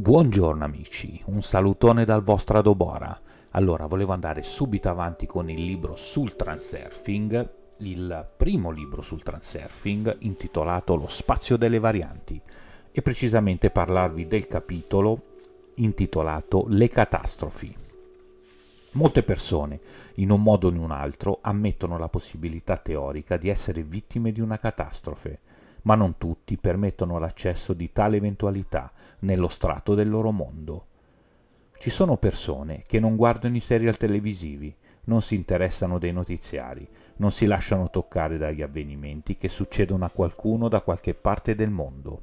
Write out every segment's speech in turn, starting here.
Buongiorno amici, un salutone dal vostro Adobora. Allora, volevo andare subito avanti con il libro sul transurfing, il primo libro sul transurfing intitolato Lo spazio delle varianti e precisamente parlarvi del capitolo intitolato Le catastrofi. Molte persone, in un modo o in un altro, ammettono la possibilità teorica di essere vittime di una catastrofe ma non tutti permettono l'accesso di tale eventualità nello strato del loro mondo. Ci sono persone che non guardano i serial televisivi, non si interessano dei notiziari, non si lasciano toccare dagli avvenimenti che succedono a qualcuno da qualche parte del mondo.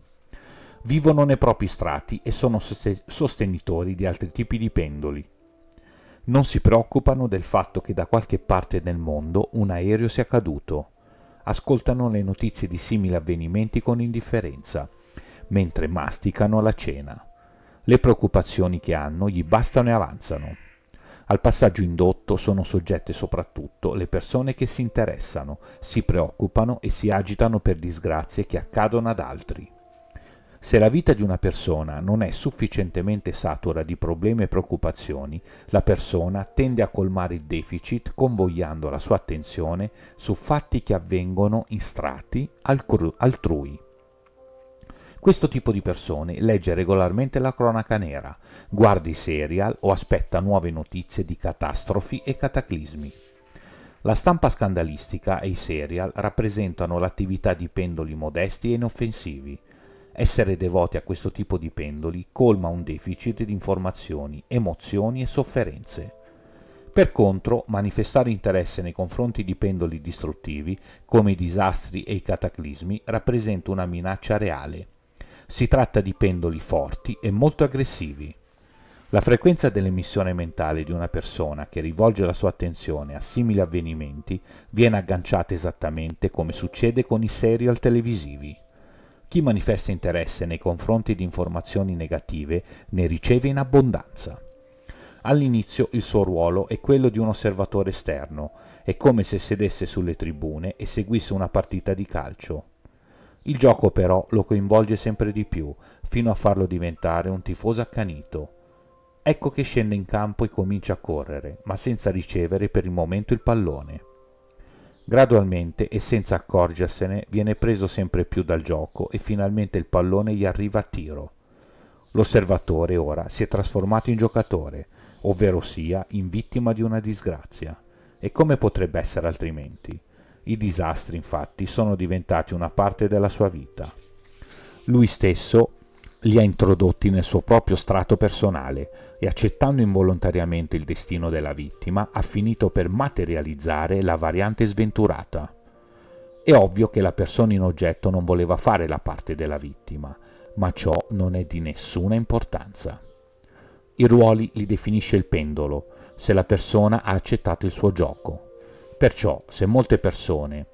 Vivono nei propri strati e sono sostenitori di altri tipi di pendoli. Non si preoccupano del fatto che da qualche parte del mondo un aereo sia caduto, ascoltano le notizie di simili avvenimenti con indifferenza, mentre masticano la cena. Le preoccupazioni che hanno gli bastano e avanzano. Al passaggio indotto sono soggette soprattutto le persone che si interessano, si preoccupano e si agitano per disgrazie che accadono ad altri. Se la vita di una persona non è sufficientemente satura di problemi e preoccupazioni, la persona tende a colmare il deficit convogliando la sua attenzione su fatti che avvengono in strati altrui. Questo tipo di persone legge regolarmente la cronaca nera, guarda i serial o aspetta nuove notizie di catastrofi e cataclismi. La stampa scandalistica e i serial rappresentano l'attività di pendoli modesti e inoffensivi, essere devoti a questo tipo di pendoli colma un deficit di informazioni, emozioni e sofferenze. Per contro, manifestare interesse nei confronti di pendoli distruttivi, come i disastri e i cataclismi, rappresenta una minaccia reale. Si tratta di pendoli forti e molto aggressivi. La frequenza dell'emissione mentale di una persona che rivolge la sua attenzione a simili avvenimenti viene agganciata esattamente come succede con i serial televisivi. Chi manifesta interesse nei confronti di informazioni negative ne riceve in abbondanza. All'inizio il suo ruolo è quello di un osservatore esterno, è come se sedesse sulle tribune e seguisse una partita di calcio. Il gioco però lo coinvolge sempre di più, fino a farlo diventare un tifoso accanito. Ecco che scende in campo e comincia a correre, ma senza ricevere per il momento il pallone. Gradualmente e senza accorgersene viene preso sempre più dal gioco e finalmente il pallone gli arriva a tiro. L'osservatore ora si è trasformato in giocatore, ovvero sia in vittima di una disgrazia. E come potrebbe essere altrimenti? I disastri infatti sono diventati una parte della sua vita. Lui stesso li ha introdotti nel suo proprio strato personale e accettando involontariamente il destino della vittima ha finito per materializzare la variante sventurata. È ovvio che la persona in oggetto non voleva fare la parte della vittima, ma ciò non è di nessuna importanza. I ruoli li definisce il pendolo, se la persona ha accettato il suo gioco. Perciò, se molte persone,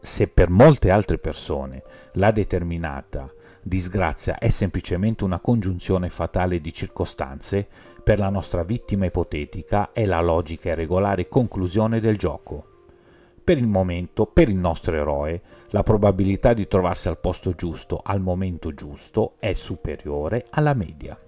se per molte altre persone l'ha determinata disgrazia è semplicemente una congiunzione fatale di circostanze, per la nostra vittima ipotetica è la logica e regolare conclusione del gioco. Per il momento, per il nostro eroe, la probabilità di trovarsi al posto giusto al momento giusto è superiore alla media.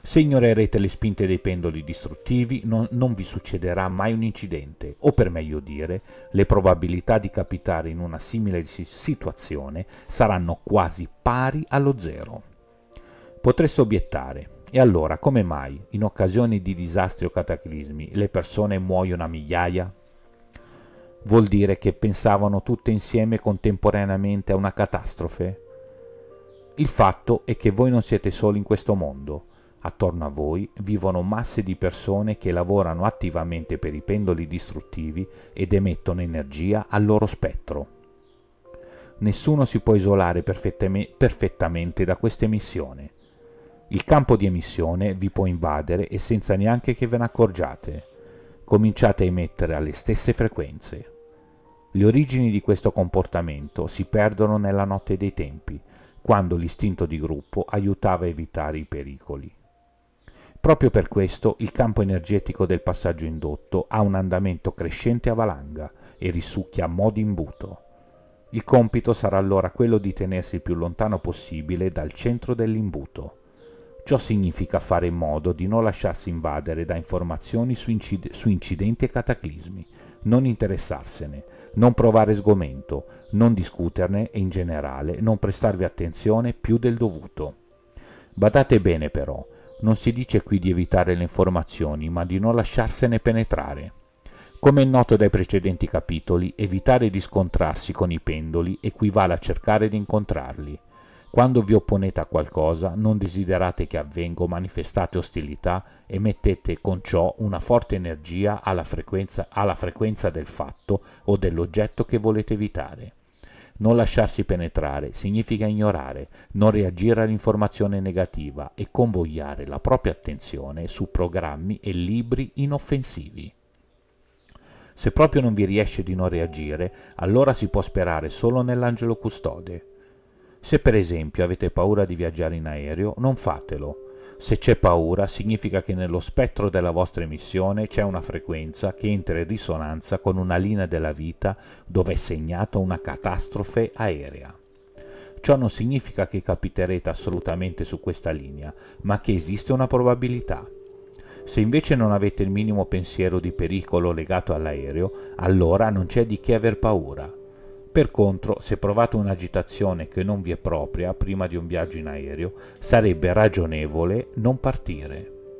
Se ignorerete le spinte dei pendoli distruttivi non, non, vi succederà mai un incidente, o per meglio dire, le probabilità di capitare in una simile situazione saranno quasi pari allo zero. Potreste obiettare, e allora come mai in occasione di disastri o cataclismi le persone muoiono a migliaia? Vuol dire che pensavano tutte insieme contemporaneamente a una catastrofe? Il fatto è che voi non siete soli in questo mondo Attorno a voi vivono masse di persone che lavorano attivamente per i pendoli distruttivi ed emettono energia al loro spettro. Nessuno si può isolare perfettamente da questa emissione. Il campo di emissione vi può invadere e senza neanche che ve ne accorgiate. Cominciate a emettere alle stesse frequenze. Le origini di questo comportamento si perdono nella notte dei tempi, quando l'istinto di gruppo aiutava a evitare i pericoli. Proprio per questo il campo energetico del passaggio indotto ha un andamento crescente a valanga e risucchia a mo' imbuto. Il compito sarà allora quello di tenersi il più lontano possibile dal centro dell'imbuto. Ciò significa fare in modo di non lasciarsi invadere da informazioni su, incide su incidenti e cataclismi, non interessarsene, non provare sgomento, non discuterne e in generale non prestarvi attenzione più del dovuto. Badate bene però, non si dice qui di evitare le informazioni, ma di non lasciarsene penetrare. Come è noto dai precedenti capitoli, evitare di scontrarsi con i pendoli equivale a cercare di incontrarli. Quando vi opponete a qualcosa, non desiderate che avvenga manifestate ostilità e mettete con ciò una forte energia alla frequenza, alla frequenza del fatto o dell'oggetto che volete evitare. Non lasciarsi penetrare significa ignorare, non reagire all'informazione negativa e convogliare la propria attenzione su programmi e libri inoffensivi. Se proprio non vi riesce di non reagire, allora si può sperare solo nell'angelo custode. Se per esempio avete paura di viaggiare in aereo, non fatelo se c'è paura significa che nello spettro della vostra emissione c'è una frequenza che entra in risonanza con una linea della vita dove è segnata una catastrofe aerea. Ciò non significa che capiterete assolutamente su questa linea, ma che esiste una probabilità. Se invece non avete il minimo pensiero di pericolo legato all'aereo, allora non c'è di che aver paura. Per contro, se provate un'agitazione che non vi è propria prima di un viaggio in aereo, sarebbe ragionevole non partire.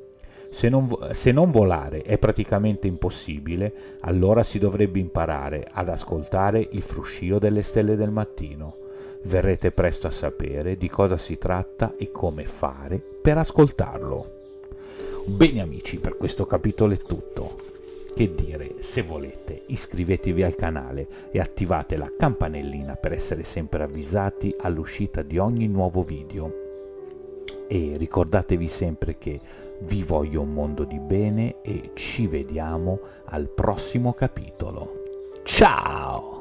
Se non, se non, volare è praticamente impossibile, allora si dovrebbe imparare ad ascoltare il fruscio delle stelle del mattino. Verrete presto a sapere di cosa si tratta e come fare per ascoltarlo. Bene amici, per questo capitolo è tutto che dire, se volete, iscrivetevi al canale e attivate la campanellina per essere sempre avvisati all'uscita di ogni nuovo video. E ricordatevi sempre che vi voglio un mondo di bene e ci vediamo al prossimo capitolo. Ciao!